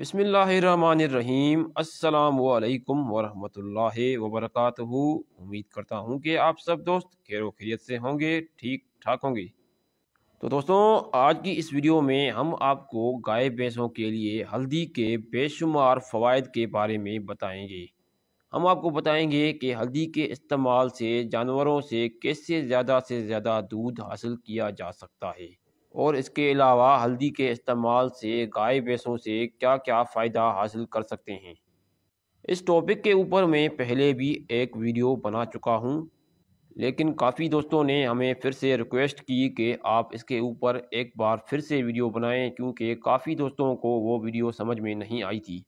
बिसमीम् अल्लाम वरहमतुल्लाह वबरकत उम्मीद करता हूँ कि आप सब दोस्त खैर खैरियत से होंगे ठीक ठाक होंगे तो दोस्तों आज की इस वीडियो में हम आपको गाय भैंसों के लिए हल्दी के बेशुमार फ़वाद के बारे में बताएंगे हम आपको बताएंगे कि हल्दी के इस्तेमाल से जानवरों से कैसे ज़्यादा से ज़्यादा दूध हासिल किया जा सकता है और इसके अलावा हल्दी के इस्तेमाल से गाय भैंसों से क्या क्या फ़ायदा हासिल कर सकते हैं इस टॉपिक के ऊपर मैं पहले भी एक वीडियो बना चुका हूँ लेकिन काफ़ी दोस्तों ने हमें फिर से रिक्वेस्ट की कि आप इसके ऊपर एक बार फिर से वीडियो बनाएं क्योंकि काफ़ी दोस्तों को वो वीडियो समझ में नहीं आई थी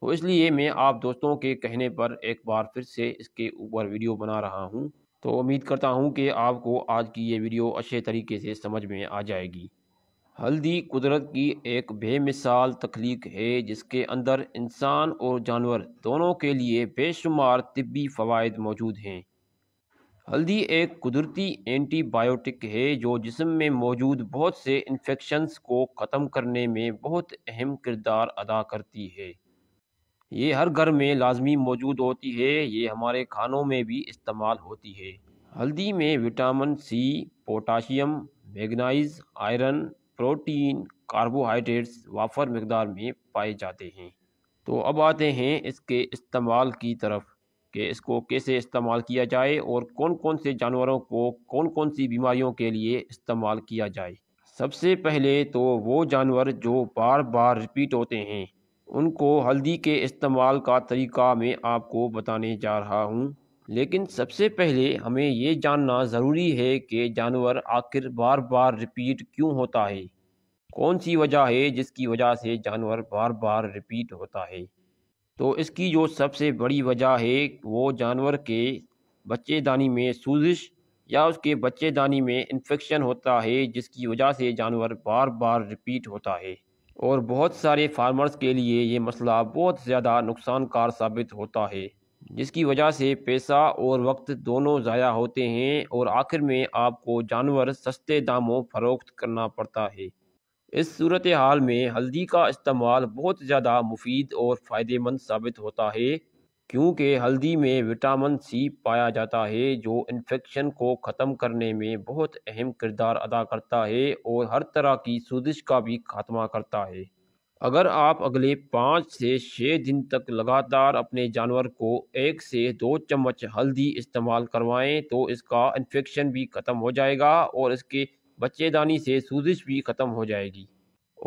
तो इसलिए मैं आप दोस्तों के कहने पर एक बार फिर से इसके ऊपर वीडियो बना रहा हूँ तो उम्मीद करता हूँ कि आपको आज की ये वीडियो अच्छे तरीके से समझ में आ जाएगी हल्दी कुदरत की एक बेमिसाल तख्लीक है जिसके अंदर इंसान और जानवर दोनों के लिए बेशुमार तबी फवायद मौजूद हैं हल्दी एक कुदरती एंटीबायोटिक है जो जिसम में मौजूद बहुत से इन्फेक्शन्स को ख़त्म करने में बहुत अहम किरदार अदा करती है ये हर घर में लाजमी मौजूद होती है ये हमारे खानों में भी इस्तेमाल होती है हल्दी में vitamin C potassium manganese iron protein carbohydrates वाफर मकदार में पाए जाते हैं तो अब आते हैं इसके इस्तेमाल की तरफ कि इसको कैसे इस्तेमाल किया जाए और कौन कौन से जानवरों को कौन कौन सी बीमारियों के लिए इस्तेमाल किया जाए सबसे पहले तो वो जानवर जो बार बार रिपीट होते हैं उनको हल्दी के इस्तेमाल का तरीका मैं आपको बताने जा रहा हूँ लेकिन सबसे पहले हमें ये जानना ज़रूरी है कि जानवर आखिर बार बार रिपीट क्यों होता है कौन सी वजह है जिसकी वजह से जानवर बार बार रिपीट होता है तो इसकी जो सबसे बड़ी वजह है वो जानवर के बच्चेदानी में सूजिश या उसके बच्चेदानी में इन्फेक्शन होता है जिसकी वजह से जानवर बार बार रिपीट होता है और बहुत सारे फार्मर्स के लिए ये मसला बहुत ज़्यादा नुकसान कार साबित होता है जिसकी वजह से पैसा और वक्त दोनों ज़ाया होते हैं और आखिर में आपको जानवर सस्ते दामों फरोख्त करना पड़ता है इस सूरत हाल में हल्दी का इस्तेमाल बहुत ज़्यादा मुफीद और फ़ायदेमंद साबित होता है क्योंकि हल्दी में विटामिन सी पाया जाता है जो इन्फेक्शन को ख़त्म करने में बहुत अहम किरदार अदा करता है और हर तरह की सूजिश का भी खात्मा करता है अगर आप अगले पाँच से छः दिन तक लगातार अपने जानवर को एक से दो चम्मच हल्दी इस्तेमाल करवाएं तो इसका इन्फेक्शन भी ख़त्म हो जाएगा और इसके बच्चेदानी से सूजिश भी ख़त्म हो जाएगी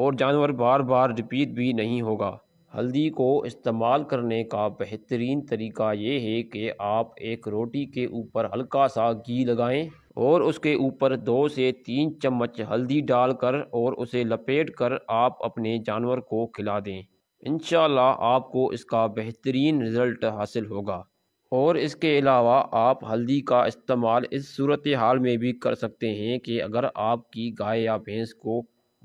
और जानवर बार बार रिपीट भी नहीं होगा हल्दी को इस्तेमाल करने का बेहतरीन तरीका ये है कि आप एक रोटी के ऊपर हल्का सा घी लगाएं और उसके ऊपर दो से तीन चम्मच हल्दी डालकर और उसे लपेट कर आप अपने जानवर को खिला दें इन आपको इसका बेहतरीन रिज़ल्ट हासिल होगा और इसके अलावा आप हल्दी का इस्तेमाल इस सूरत हाल में भी कर सकते हैं कि अगर आपकी गाय या भैंस को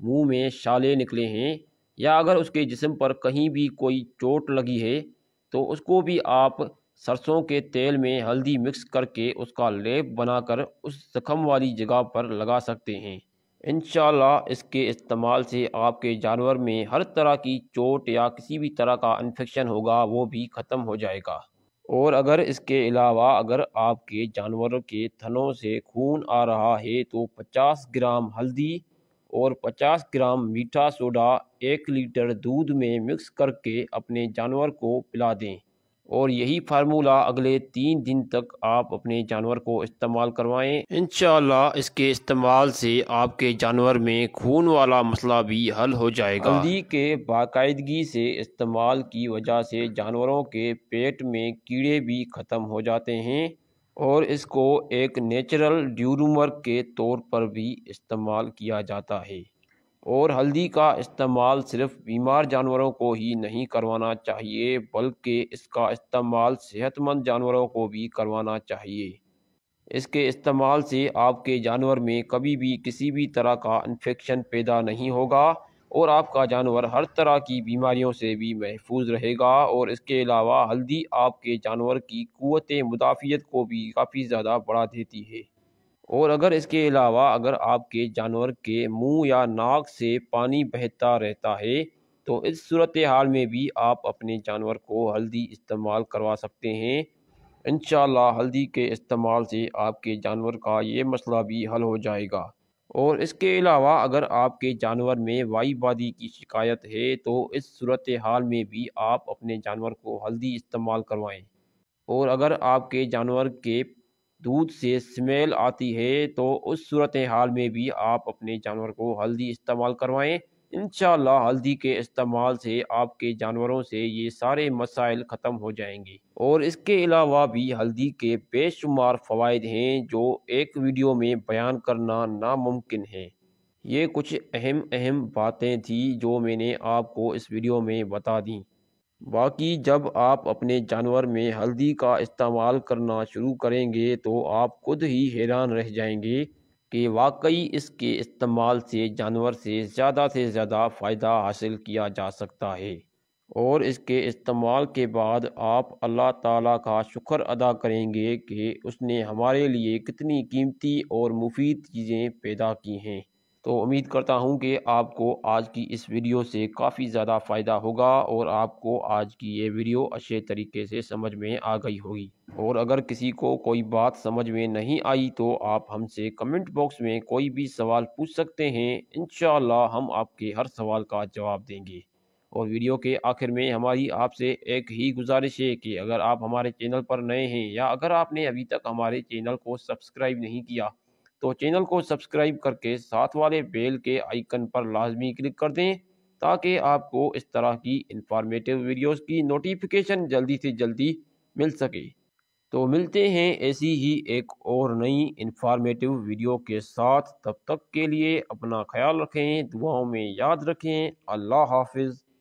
मुंह में शाले निकले हैं या अगर उसके जिस्म पर कहीं भी कोई चोट लगी है तो उसको भी आप सरसों के तेल में हल्दी मिक्स करके उसका लेप बनाकर उस जख्म वाली जगह पर लगा सकते हैं इन इसके इस्तेमाल से आपके जानवर में हर तरह की चोट या किसी भी तरह का इन्फेक्शन होगा वो भी ख़त्म हो जाएगा और अगर इसके अलावा अगर आपके जानवरों के थनों से खून आ रहा है तो 50 ग्राम हल्दी और 50 ग्राम मीठा सोडा एक लीटर दूध में मिक्स करके अपने जानवर को पिला दें और यही फार्मूला अगले तीन दिन तक आप अपने जानवर को इस्तेमाल करवाएं इन इसके इस्तेमाल से आपके जानवर में खून वाला मसला भी हल हो जाएगा हल्दी के बाकायदगी से इस्तेमाल की वजह से जानवरों के पेट में कीड़े भी ख़त्म हो जाते हैं और इसको एक नेचुरल ड्यूरूमर के तौर पर भी इस्तेमाल किया जाता है और हल्दी का इस्तेमाल सिर्फ बीमार जानवरों को ही नहीं करवाना चाहिए बल्कि इसका इस्तेमाल सेहतमंद जानवरों को भी करवाना चाहिए इसके इस्तेमाल से आपके जानवर में कभी भी किसी भी तरह का इन्फेक्शन पैदा नहीं होगा और आपका जानवर हर तरह की बीमारियों से भी महफूज रहेगा और इसके अलावा हल्दी आपके जानवर की क़वत मुदाफ़ियत को भी काफ़ी ज़्यादा बढ़ा देती है और अगर इसके अलावा अगर आपके जानवर के मुंह या नाक से पानी बहता रहता है तो इस सूरत हाल में भी आप अपने जानवर को हल्दी इस्तेमाल करवा सकते हैं इन हल्दी के इस्तेमाल से आपके जानवर का ये मसला भी हल हो जाएगा और इसके अलावा अगर आपके जानवर में वाईबादी की शिकायत है तो इस सूरत हाल में भी आप अपने जानवर को हल्दी इस्तेमाल करवाएं और अगर आपके जानवर के दूध से स्मेल आती है तो उस सूरत हाल में भी आप अपने जानवर को हल्दी इस्तेमाल करवाएं इन हल्दी के इस्तेमाल से आपके जानवरों से ये सारे मसाइल ख़त्म हो जाएंगे और इसके अलावा भी हल्दी के बेशुमार फ़वाद हैं जो एक वीडियो में बयान करना नामुमकिन है ये कुछ अहम अहम बातें थी जो मैंने आपको इस वीडियो में बता दी बाकी जब आप अपने जानवर में हल्दी का इस्तेमाल करना शुरू करेंगे तो आप खुद ही हैरान रह जाएंगे कि वाकई इसके इस्तेमाल से जानवर से ज़्यादा से ज़्यादा फ़ायदा हासिल किया जा सकता है और इसके इस्तेमाल के बाद आप अल्लाह ताला का शुक्र अदा करेंगे कि उसने हमारे लिए कितनी कीमती और मुफीद चीज़ें पैदा की हैं तो उम्मीद करता हूँ कि आपको आज की इस वीडियो से काफ़ी ज़्यादा फ़ायदा होगा और आपको आज की ये वीडियो अच्छे तरीके से समझ में आ गई होगी और अगर किसी को कोई बात समझ में नहीं आई तो आप हमसे कमेंट बॉक्स में कोई भी सवाल पूछ सकते हैं इन हम आपके हर सवाल का जवाब देंगे और वीडियो के आखिर में हमारी आपसे एक ही गुजारिश है कि अगर आप हमारे चैनल पर नए हैं या अगर आपने अभी तक हमारे चैनल को सब्सक्राइब नहीं किया तो चैनल को सब्सक्राइब करके साथ वाले बेल के आइकन पर लाजमी क्लिक कर दें ताकि आपको इस तरह की इंफॉर्मेटिव वीडियोस की नोटिफिकेशन जल्दी से जल्दी मिल सके तो मिलते हैं ऐसी ही एक और नई इंफॉर्मेटिव वीडियो के साथ तब तक के लिए अपना ख्याल रखें दुआओं में याद रखें अल्लाह हाफिज़